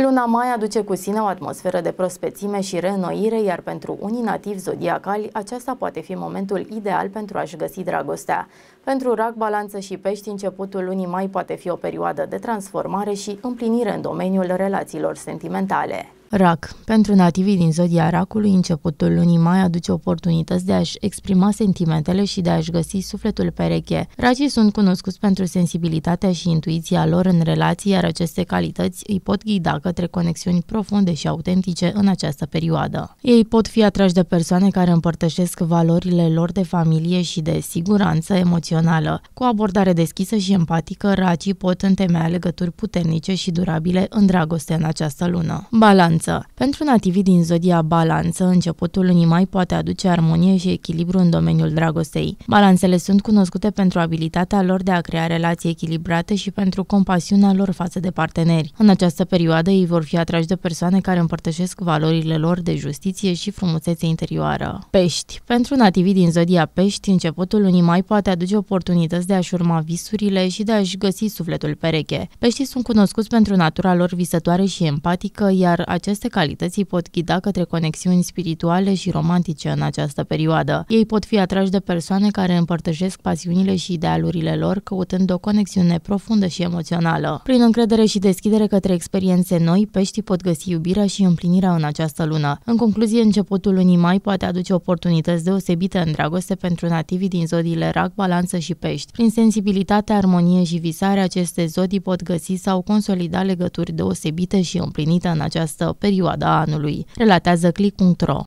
Luna mai aduce cu sine o atmosferă de prospețime și reînnoire, iar pentru unii nativi zodiacali, aceasta poate fi momentul ideal pentru a-și găsi dragostea. Pentru rac, balanță și pești, începutul lunii mai poate fi o perioadă de transformare și împlinire în domeniul relațiilor sentimentale. Rac. Pentru nativii din zodia racului, începutul lunii mai aduce oportunități de a-și exprima sentimentele și de a-și găsi sufletul pereche. Racii sunt cunoscuți pentru sensibilitatea și intuiția lor în relații, iar aceste calități îi pot ghida către conexiuni profunde și autentice în această perioadă. Ei pot fi atrași de persoane care împărtășesc valorile lor de familie și de siguranță emoțională. Cu abordare deschisă și empatică, racii pot întemeia legături puternice și durabile în dragoste în această lună. Balan balanță. Pentru nativii din zodia balanță, începutul lunii mai poate aduce armonie și echilibru în domeniul dragostei. Balanțele sunt cunoscute pentru abilitatea lor de a crea relații echilibrate și pentru compasiunea lor față de parteneri. În această perioadă, ei vor fi atrași de persoane care împărtășesc valorile lor de justiție și frumusețe interioară. Pești. Pentru nativii din zodia pești, începutul lunii mai poate aduce oportunități de a-și urma visurile și de a-și găsi sufletul pereche. Peștii sunt cunoscuți pentru natura lor visătoare și empatică, iar acest aceste calități îi pot ghida către conexiuni spirituale și romantice în această perioadă. Ei pot fi atrași de persoane care împărtășesc pasiunile și idealurile lor, căutând o conexiune profundă și emoțională. Prin încredere și deschidere către experiențe noi, peștii pot găsi iubirea și împlinirea în această lună. În concluzie, începutul lunii mai poate aduce oportunități deosebite în dragoste pentru nativii din zodiile rac, balanță și pești. Prin sensibilitate, armonie și visare, aceste zodii pot găsi sau consolida legături deosebite și împlinite în această perioada anului, relatează click.ro.